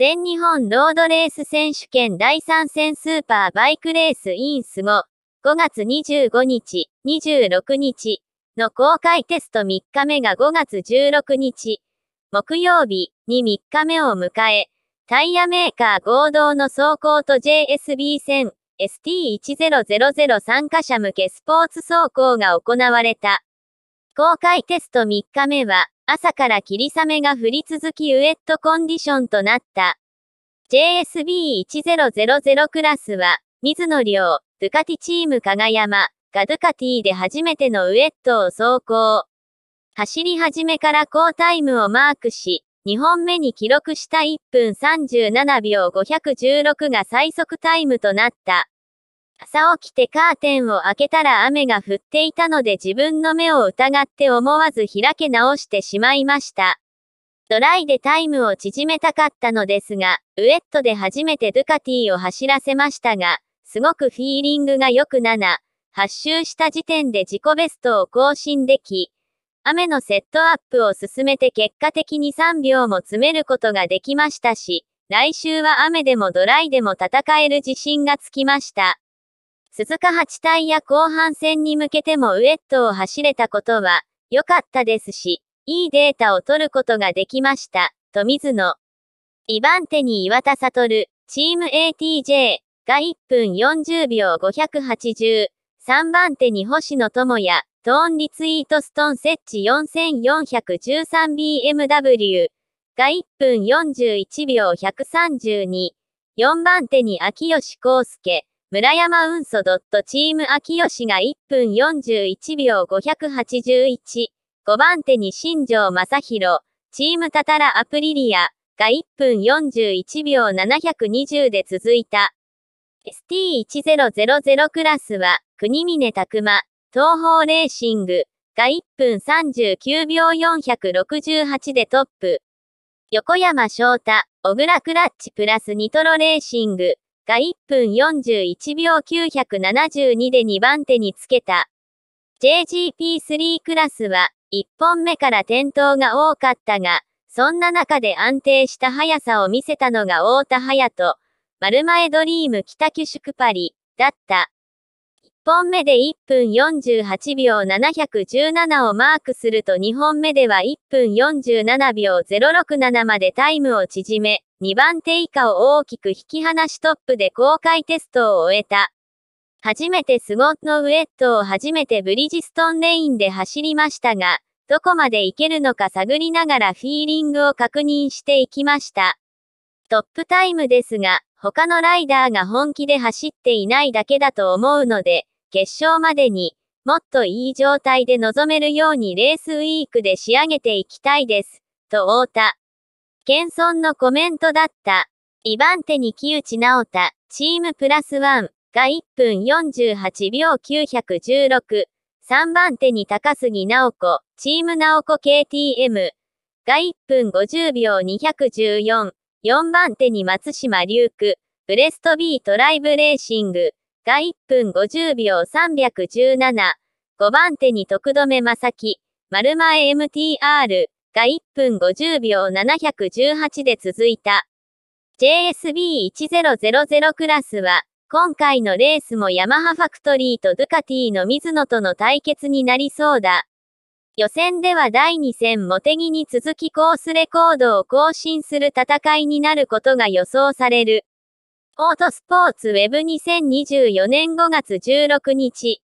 全日本ロードレース選手権第3戦スーパーバイクレースインスゴ5月25日、26日の公開テスト3日目が5月16日、木曜日に3日目を迎え、タイヤメーカー合同の走行と JSB 戦 ST1000 参加者向けスポーツ走行が行われた。公開テスト3日目は、朝から霧雨が降り続きウエットコンディションとなった。JSB1000 クラスは、水野亮、ドゥカティチーム加賀山、ガドゥカティで初めてのウエットを走行。走り始めから好タイムをマークし、2本目に記録した1分37秒516が最速タイムとなった。朝起きてカーテンを開けたら雨が降っていたので自分の目を疑って思わず開け直してしまいました。ドライでタイムを縮めたかったのですが、ウエットで初めてドゥカティを走らせましたが、すごくフィーリングが良く7、8周した時点で自己ベストを更新でき、雨のセットアップを進めて結果的に3秒も詰めることができましたし、来週は雨でもドライでも戦える自信がつきました。鈴鹿八隊や後半戦に向けてもウエットを走れたことは、良かったですし、いいデータを取ることができました、と水野。2番手に岩田悟、チーム ATJ が1分40秒580、3番手に星野智也、トーンリツイートストン設置 4413BMW が1分41秒132、4番手に秋吉康介、村山運送ドットチーム秋吉が1分41秒581。5番手に新庄正宏、チームタタラアプリリアが1分41秒720で続いた。ST1000 クラスは、国峰拓馬、東方レーシングが1分39秒468でトップ。横山翔太、小倉クラッチプラスニトロレーシングが1分41秒972で2番手につけた。JGP3 クラスは、1本目から転倒が多かったが、そんな中で安定した速さを見せたのが太田隼人、丸前ドリーム北九州パリ、だった。本目で1分48秒717をマークすると2本目では1分47秒067までタイムを縮め、2番手以下を大きく引き離しトップで公開テストを終えた。初めてスゴッのウェットを初めてブリヂストンレインで走りましたが、どこまで行けるのか探りながらフィーリングを確認していきました。トップタイムですが、他のライダーが本気で走っていないだけだと思うので、決勝までにもっといい状態で臨めるようにレースウィークで仕上げていきたいです、と太田。謙遜のコメントだった。2番手に木内直太、チームプラスワンが1分48秒916。3番手に高杉直子、チーム直子 KTM が1分50秒214。4番手に松島龍久、ブレストビートライブレーシングが1分50秒317、5番手に徳留正樹、丸前 MTR が1分50秒718で続いた。JSB1000 クラスは、今回のレースもヤマハファクトリーとドゥカティの水野との対決になりそうだ。予選では第2戦モテギに続きコースレコードを更新する戦いになることが予想される。オートスポーツウェブ2024年5月16日